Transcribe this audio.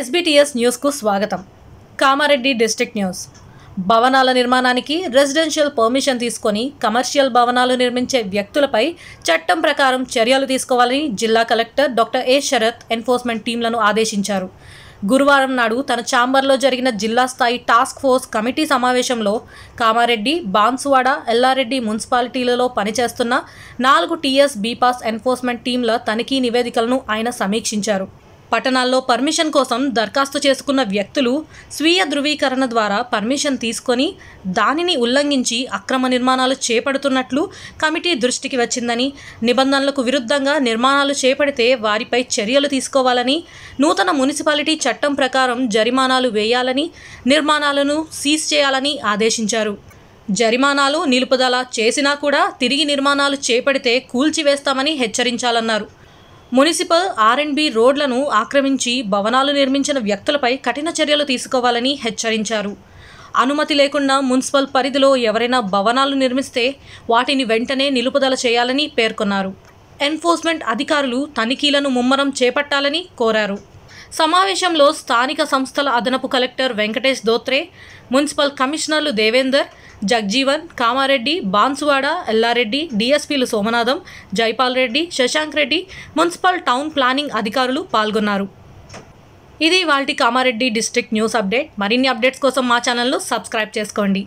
SBTS న్యూస్కు స్వాగతం Kamareddy district news భవనాల నిర్మాణానికి రెసిడెన్షియల్ పర్మిషన్ తీసుకొని కమర్షియల్ భవనాలు నిర్మించే వ్యక్తులపై చట్టం ప్రకారం చర్యలు తీసుకోవాలని జిల్లా collector doctor A Sharat enforcement టీంలను ఆదేశించారు గురువారం నాడు తన ఛాంబర్లో జరిగిన జిల్లా స్థాయి టాస్క్ ఫోర్స్ కమిటీ సమావేశంలో కామారెడ్డి బాన్సువాడ ఎల్లారెడ్డి మున్సిపాలిటీలలో పనిచేస్తున్న నాలుగు టీఎస్ బీపాస్ ఎన్ఫోర్స్మెంట్ టీంల తనిఖీ నివేదికలను ఆయన సమీక్షించారు పట్టణాల్లో పర్మిషన్ కోసం దరఖాస్తు చేసుకున్న వ్యక్తులు స్వీయ ధృవీకరణ ద్వారా పర్మిషన్ తీసుకొని దానిని ఉల్లంఘించి అక్రమ నిర్మాణాలు చేపడుతున్నట్లు కమిటీ దృష్టికి వచ్చిందని నిబంధనలకు విరుద్ధంగా నిర్మాణాలు చేపడితే వారిపై చర్యలు తీసుకోవాలని నూతన మున్సిపాలిటీ చట్టం ప్రకారం జరిమానాలు వేయాలని నిర్మాణాలను సీజ్ చేయాలని ఆదేశించారు జరిమానాలు నిలుపుదల చేసినా కూడా తిరిగి నిర్మాణాలు చేపడితే కూల్చివేస్తామని హెచ్చరించాలన్నారు మున్సిపల్ ఆర్ఎండ్బి రోడ్లను ఆక్రమించి భవనాలు నిర్మించిన వ్యక్తులపై కఠిన చర్యలు తీసుకోవాలని హెచ్చరించారు అనుమతి లేకుండా మున్సిపల్ పరిధిలో ఎవరైనా భవనాలు నిర్మిస్తే వాటిని వెంటనే నిలుపుదల చేయాలని పేర్కొన్నారు ఎన్ఫోర్స్మెంట్ అధికారులు తనిఖీలను ముమ్మరం చేపట్టాలని కోరారు సమావేశంలో స్థానిక సంస్థల అదనపు కలెక్టర్ వెంకటేష్ దోత్రే మున్సిపల్ కమిషనర్లు దేవేందర్ జగ్జీవన్ కామారెడ్డి బాన్సువాడ ఎల్లారెడ్డి డిఎస్పీలు Somanatham Jaipal Reddy Shashank Reddy municipal town planning అధికారులు పాల్గొన్నారు ఇది వాళ్ళ కామారెడ్డి డిస్ట్రిక్ట్ న్యూస్ అప్డేట్ మరిన్ని అప్డేట్స్ కోసం మా ఛానల్ను సబ్స్క్రైబ్ చేసుకోండి